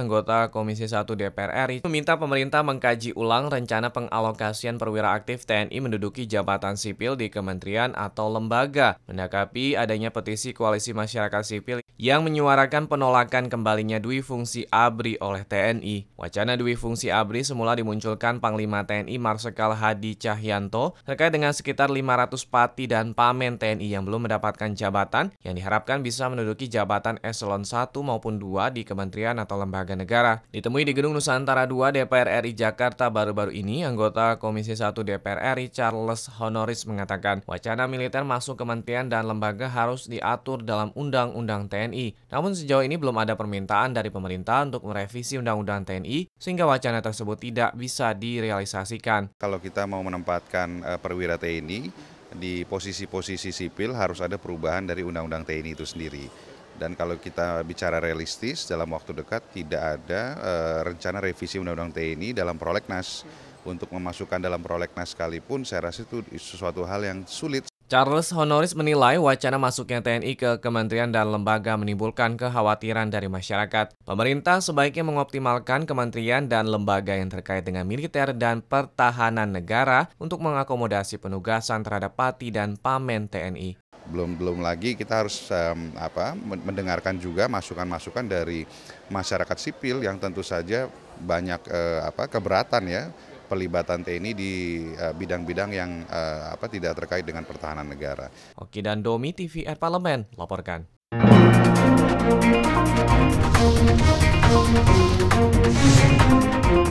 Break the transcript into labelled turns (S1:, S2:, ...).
S1: anggota Komisi 1 DPR RI meminta pemerintah mengkaji ulang rencana pengalokasian perwira aktif TNI menduduki jabatan sipil di kementerian atau lembaga. Menanggapi adanya petisi koalisi masyarakat sipil yang menyuarakan penolakan kembalinya dui fungsi ABRI oleh TNI. Wacana dui fungsi ABRI semula dimunculkan Panglima TNI Marsikal Hadi Cahyanto terkait dengan sekitar 500 pati dan pamen TNI yang belum mendapatkan jabatan yang diharapkan bisa menduduki jabatan eselon 1 maupun 2 di kementerian atau lembaga negara. Ditemui di Gedung Nusantara 2 DPR RI Jakarta baru-baru ini, anggota Komisi 1 DPR RI Charles Honoris mengatakan wacana militer masuk kementerian dan lembaga harus diatur dalam Undang-Undang TNI TNI. Namun sejauh ini belum ada permintaan dari pemerintah untuk merevisi Undang-Undang TNI sehingga wacana tersebut tidak bisa direalisasikan. Kalau kita mau menempatkan eh, perwira
S2: TNI di posisi-posisi sipil harus ada perubahan dari Undang-Undang TNI itu sendiri. Dan kalau kita bicara realistis, dalam waktu dekat tidak ada eh, rencana revisi Undang-Undang TNI dalam prolegnas. Untuk memasukkan dalam prolegnas sekalipun, saya rasa itu sesuatu hal yang sulit
S1: Charles Honoris menilai wacana masuknya TNI ke kementerian dan lembaga menimbulkan kekhawatiran dari masyarakat. Pemerintah sebaiknya mengoptimalkan kementerian dan lembaga yang terkait dengan militer dan pertahanan negara untuk mengakomodasi penugasan terhadap pati dan pamen TNI.
S2: Belum belum lagi kita harus um, apa mendengarkan juga masukan-masukan dari masyarakat sipil yang tentu saja banyak uh, apa keberatan ya pelibatan TNI di eh, bidang-bidang yang eh, apa tidak terkait dengan pertahanan negara.
S1: Oki dan Domi TVR Parlemen laporkan. Thank you.